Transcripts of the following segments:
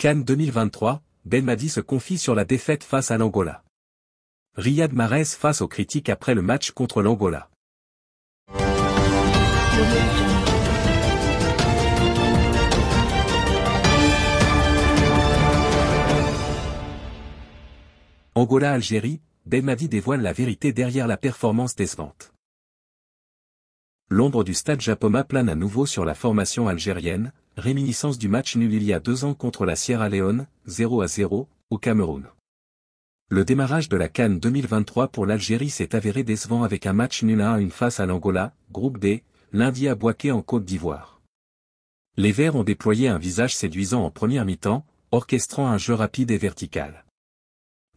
Cannes 2023, ben Madi se confie sur la défaite face à l'Angola. Riyad Mahrez face aux critiques après le match contre l'Angola. Angola-Algérie, ben Madi dévoile la vérité derrière la performance décevante. L'ombre du stade Japoma plane à nouveau sur la formation algérienne, réminiscence du match nul il y a deux ans contre la Sierra Leone, 0 à 0, au Cameroun. Le démarrage de la Cannes 2023 pour l'Algérie s'est avéré décevant avec un match nul à une face à l'Angola, groupe D, lundi à Boaké en Côte d'Ivoire. Les Verts ont déployé un visage séduisant en première mi-temps, orchestrant un jeu rapide et vertical.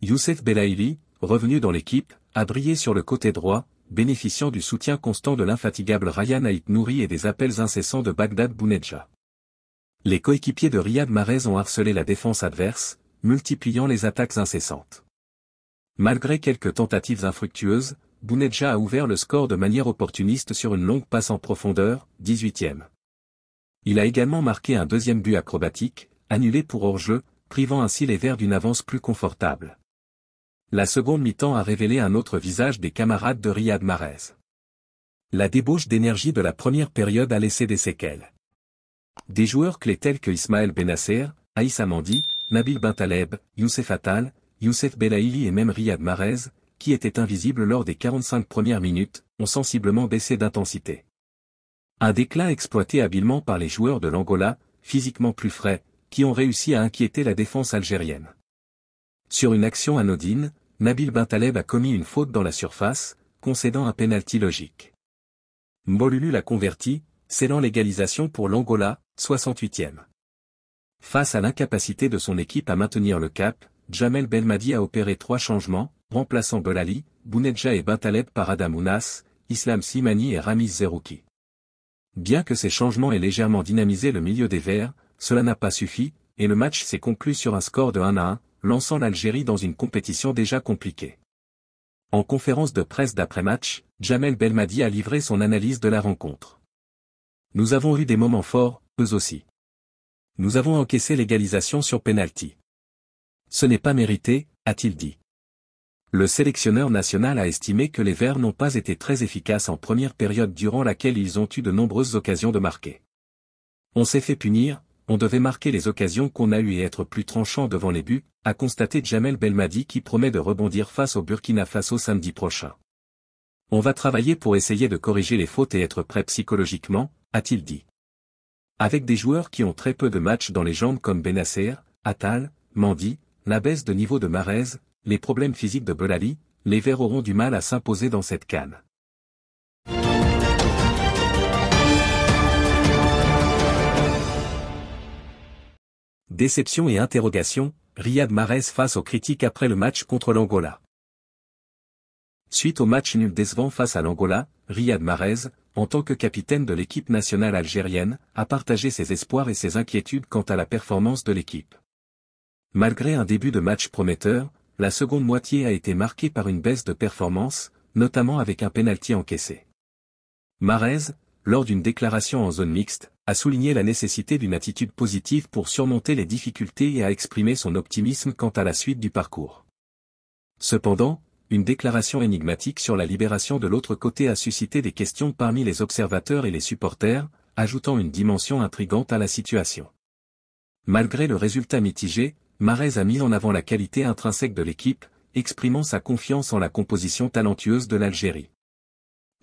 Youssef Belaïli, revenu dans l'équipe, a brillé sur le côté droit, bénéficiant du soutien constant de l'infatigable Ryan Ait Nouri et des appels incessants de Bagdad Bounedja. Les coéquipiers de Riyad Mahrez ont harcelé la défense adverse, multipliant les attaques incessantes. Malgré quelques tentatives infructueuses, Bounedja a ouvert le score de manière opportuniste sur une longue passe en profondeur, 18e. Il a également marqué un deuxième but acrobatique, annulé pour hors-jeu, privant ainsi les Verts d'une avance plus confortable. La seconde mi-temps a révélé un autre visage des camarades de Riyad Mahrez. La débauche d'énergie de la première période a laissé des séquelles. Des joueurs clés tels que Ismaël Benasser, Aïssa Amandi, Nabil Bintaleb, Youssef Attal, Youssef Belaïli et même Riyad Marez, qui étaient invisibles lors des 45 premières minutes, ont sensiblement baissé d'intensité. Un déclin exploité habilement par les joueurs de l'Angola, physiquement plus frais, qui ont réussi à inquiéter la défense algérienne. Sur une action anodine, Nabil Bintaleb a commis une faute dans la surface, concédant un pénalty logique. Mbolulu l'a converti, scellant l'égalisation pour l'Angola, 68e. Face à l'incapacité de son équipe à maintenir le cap, Jamel Belmadi a opéré trois changements, remplaçant Belali, Bounedja et Bintaleb par Adamounas, Islam Simani et Ramiz Zerouki. Bien que ces changements aient légèrement dynamisé le milieu des Verts, cela n'a pas suffi, et le match s'est conclu sur un score de 1 à 1, lançant l'Algérie dans une compétition déjà compliquée. En conférence de presse d'après-match, Jamel Belmadi a livré son analyse de la rencontre. Nous avons eu des moments forts, eux aussi. Nous avons encaissé l'égalisation sur penalty. Ce n'est pas mérité, a-t-il dit. Le sélectionneur national a estimé que les Verts n'ont pas été très efficaces en première période durant laquelle ils ont eu de nombreuses occasions de marquer. On s'est fait punir, on devait marquer les occasions qu'on a eues et être plus tranchant devant les buts, a constaté Jamel Belmadi qui promet de rebondir face au Burkina Faso samedi prochain. On va travailler pour essayer de corriger les fautes et être prêt psychologiquement, a-t-il dit. Avec des joueurs qui ont très peu de matchs dans les jambes comme Benasser, Attal, Mandy, la baisse de niveau de marès les problèmes physiques de Belali, les Verts auront du mal à s'imposer dans cette canne. Déception et interrogation, Riyad marès face aux critiques après le match contre l'Angola. Suite au match nul décevant face à l'Angola, Riyad Mahrez, en tant que capitaine de l'équipe nationale algérienne, a partagé ses espoirs et ses inquiétudes quant à la performance de l'équipe. Malgré un début de match prometteur, la seconde moitié a été marquée par une baisse de performance, notamment avec un pénalty encaissé. Marez, lors d'une déclaration en zone mixte, a souligné la nécessité d'une attitude positive pour surmonter les difficultés et a exprimé son optimisme quant à la suite du parcours. Cependant, une déclaration énigmatique sur la libération de l'autre côté a suscité des questions parmi les observateurs et les supporters, ajoutant une dimension intrigante à la situation. Malgré le résultat mitigé, Marez a mis en avant la qualité intrinsèque de l'équipe, exprimant sa confiance en la composition talentueuse de l'Algérie.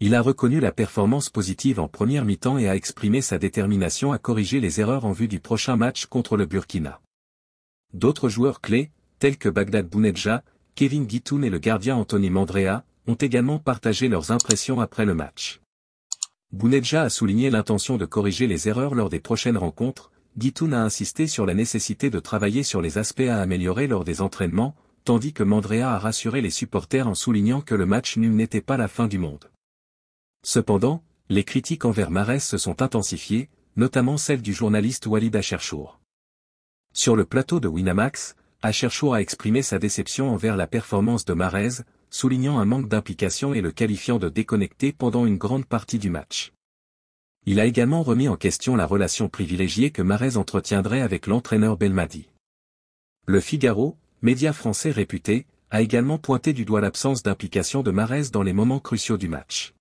Il a reconnu la performance positive en première mi-temps et a exprimé sa détermination à corriger les erreurs en vue du prochain match contre le Burkina. D'autres joueurs clés, tels que Bagdad Bounedja, Kevin Gitoun et le gardien Anthony Mandrea, ont également partagé leurs impressions après le match. Bounedja a souligné l'intention de corriger les erreurs lors des prochaines rencontres, Gitoun a insisté sur la nécessité de travailler sur les aspects à améliorer lors des entraînements, tandis que Mandrea a rassuré les supporters en soulignant que le match nul n'était pas la fin du monde. Cependant, les critiques envers Marès se sont intensifiées, notamment celles du journaliste Walid Acherchour. Sur le plateau de Winamax, Acherchour a exprimé sa déception envers la performance de Marez, soulignant un manque d'implication et le qualifiant de déconnecté pendant une grande partie du match. Il a également remis en question la relation privilégiée que Marez entretiendrait avec l'entraîneur Belmadi. Le Figaro, média français réputé, a également pointé du doigt l'absence d'implication de marès dans les moments cruciaux du match.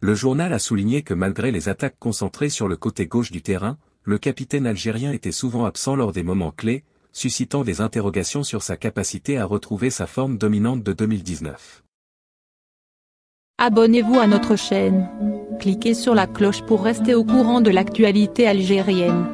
Le journal a souligné que malgré les attaques concentrées sur le côté gauche du terrain, le capitaine algérien était souvent absent lors des moments clés, suscitant des interrogations sur sa capacité à retrouver sa forme dominante de 2019. Abonnez-vous à notre chaîne. Cliquez sur la cloche pour rester au courant de l'actualité algérienne.